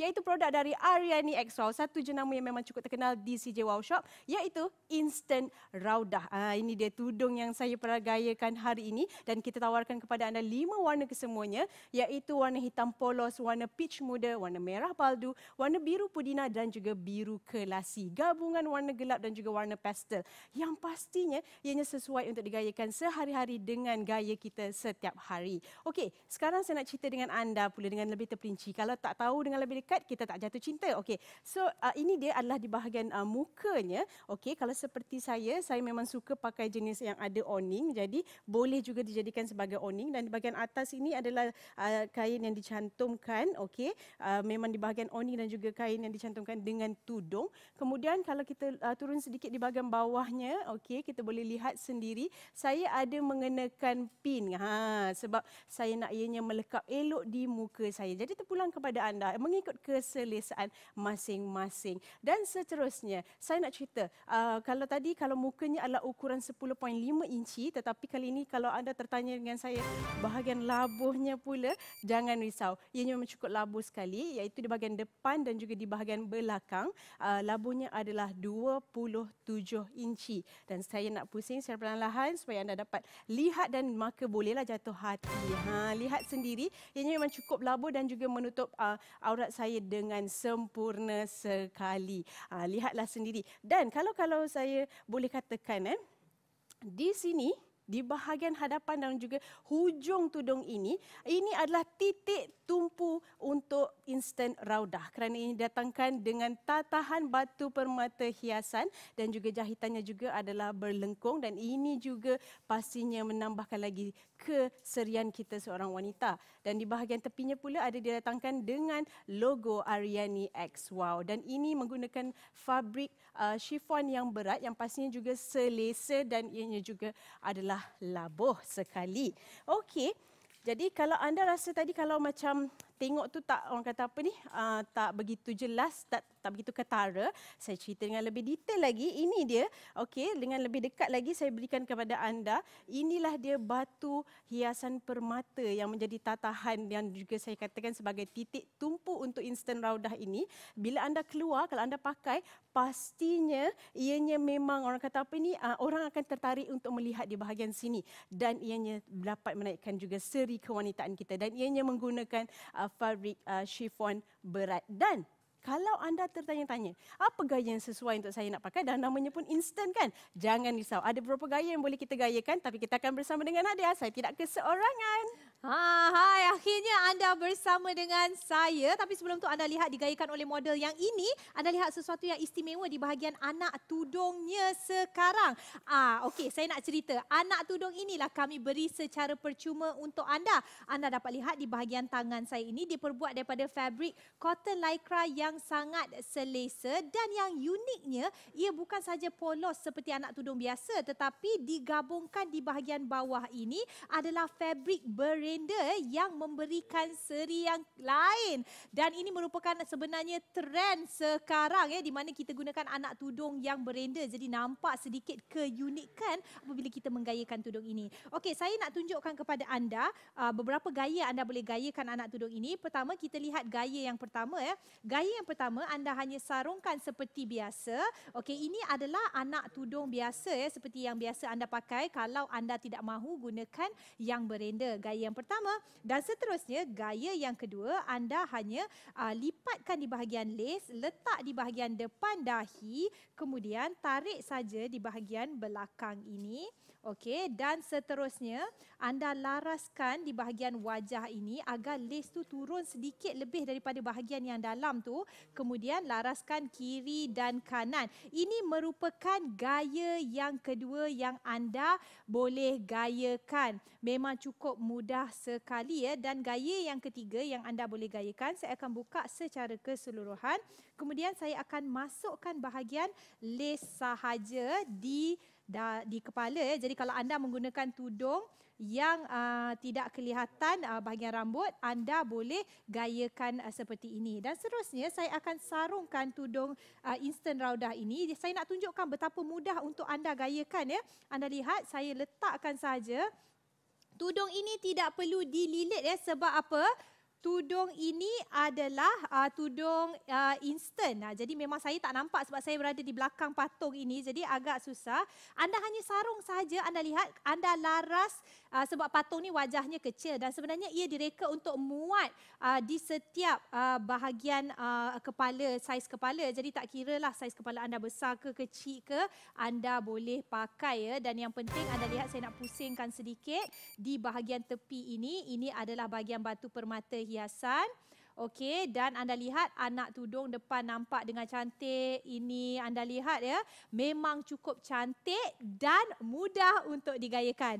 iaitu produk dari Ariani X Wow. Satu jenama yang memang cukup terkenal di CJ Wow Shop iaitu Instant Raudah. Ha, ini dia tudung yang saya peragayakan hari ini dan kita tawarkan kepada anda lima warna kesemuanya iaitu warna hitam polos, warna peach muda, warna merah paldu, warna biru pudina dan juga biru kelasi. Gabungan warna gelap dan juga warna pastel. Yang pastinya ianya sesuai untuk digayakan sehari-hari dengan gaya kita setiap hari. Okey, sekarang saya nak cerita dengan anda pula dengan lebih terperinci. Kalau tak tahu dengan lebih dekat dekat kita tak jatuh cinta. Okey. So uh, ini dia adalah di bahagian uh, mukanya. Okey, kalau seperti saya, saya memang suka pakai jenis yang ada awning. Jadi boleh juga dijadikan sebagai awning dan di bahagian atas ini adalah uh, kain yang dicantumkan. Okey. Uh, memang di bahagian awning dan juga kain yang dicantumkan dengan tudung. Kemudian kalau kita uh, turun sedikit di bahagian bawahnya, okey, kita boleh lihat sendiri saya ada mengenakan pin. Ha, sebab saya nak ianya melekap elok di muka saya. Jadi terpulang kepada anda mengikut keselesaan masing-masing. Dan seterusnya, saya nak cerita, uh, kalau tadi kalau mukanya adalah ukuran 10.5 inci, tetapi kali ini kalau anda tertanya dengan saya bahagian labuhnya pula, jangan risau. Ianya memang cukup labuh sekali, iaitu di bahagian depan dan juga di bahagian belakang, uh, labuhnya adalah 27 inci. Dan saya nak pusing secara perlahan-lahan supaya anda dapat lihat dan maka bolehlah jatuh hati. Ha, lihat sendiri, ianya memang cukup labuh dan juga menutup uh, aurat saya saya dengan sempurna sekali. Ha, lihatlah sendiri. Dan kalau kalau saya boleh katakan eh di sini di bahagian hadapan dan juga hujung tudung ini, ini adalah titik tumpu untuk instant raudah. Kerana ini datangkan dengan tatahan batu permata hiasan dan juga jahitannya juga adalah berlengkung dan ini juga pastinya menambahkan lagi keserian kita seorang wanita. Dan di bahagian tepinya pula ada didatangkan dengan logo Ariani X Wow. Dan ini menggunakan fabrik uh, chiffon yang berat yang pastinya juga selesa dan ianya juga adalah labuh sekali. Okey. Jadi kalau anda rasa tadi kalau macam tengok tu tak orang kata apa ni uh, tak begitu jelas tak tak begitu ketara. Saya cerita dengan lebih detail lagi. Ini dia. Okey, dengan lebih dekat lagi saya berikan kepada anda. Inilah dia batu hiasan permata yang menjadi tatahan yang juga saya katakan sebagai titik tumpu untuk instant raudah ini. Bila anda keluar, kalau anda pakai, pastinya ianya memang orang kata apa ni, ah, orang akan tertarik untuk melihat di bahagian sini dan ianya dapat menaikkan juga seri kewanitaan kita dan ianya menggunakan ah, fabrik ah, chiffon berat dan kalau anda tertanya-tanya, apa gaya yang sesuai untuk saya nak pakai dan namanya pun instant kan? Jangan risau, ada beberapa gaya yang boleh kita gayakan tapi kita akan bersama dengan Nadia. Saya tidak keseorangan. Ha, hai, akhirnya anda bersama dengan saya. Tapi sebelum tu anda lihat digayakan oleh model yang ini. Anda lihat sesuatu yang istimewa di bahagian anak tudungnya sekarang. Ah, Okey, saya nak cerita. Anak tudung inilah kami beri secara percuma untuk anda. Anda dapat lihat di bahagian tangan saya ini. diperbuat daripada fabric cotton lycra yang sangat selesa. Dan yang uniknya, ia bukan saja polos seperti anak tudung biasa. Tetapi digabungkan di bahagian bawah ini adalah fabric berat merenda eh, yang memberikan seri yang lain dan ini merupakan sebenarnya trend sekarang ya di mana kita gunakan anak tudung yang merenda jadi nampak sedikit keunikan apabila kita menggayakan tudung ini. Okey, saya nak tunjukkan kepada anda uh, beberapa gaya anda boleh gayakan anak tudung ini. Pertama kita lihat gaya yang pertama ya. Gaya yang pertama anda hanya sarungkan seperti biasa. Okey, ini adalah anak tudung biasa ya seperti yang biasa anda pakai kalau anda tidak mahu gunakan yang berenda. Gaya yang pertama dan seterusnya gaya yang kedua anda hanya uh, lipatkan di bahagian lace letak di bahagian depan dahi kemudian tarik saja di bahagian belakang ini okey dan seterusnya anda laraskan di bahagian wajah ini agar lace tu turun sedikit lebih daripada bahagian yang dalam tu kemudian laraskan kiri dan kanan ini merupakan gaya yang kedua yang anda boleh gayakan memang cukup mudah sekali ya dan gaya yang ketiga yang anda boleh gayakan saya akan buka secara keseluruhan kemudian saya akan masukkan bahagian lace sahaja di da, di kepala ya jadi kalau anda menggunakan tudung yang uh, tidak kelihatan uh, bahagian rambut anda boleh gayakan uh, seperti ini dan seterusnya saya akan sarungkan tudung uh, instant raudah ini saya nak tunjukkan betapa mudah untuk anda gayakan ya anda lihat saya letakkan saja tudung ini tidak perlu dililit ya sebab apa? tudung ini adalah uh, tudung uh, instant. Uh, jadi memang saya tak nampak sebab saya berada di belakang patung ini jadi agak susah. Anda hanya sarung saja anda lihat anda laras uh, sebab patung ni wajahnya kecil dan sebenarnya ia direka untuk muat uh, di setiap uh, bahagian uh, kepala, saiz kepala. Jadi tak kira lah saiz kepala anda besar ke kecil ke, anda boleh pakai ya dan yang penting anda lihat saya nak pusingkan sedikit di bahagian tepi ini. Ini adalah bahagian batu permata perhiasan. Okey dan anda lihat anak tudung depan nampak dengan cantik. Ini anda lihat ya, memang cukup cantik dan mudah untuk digayakan.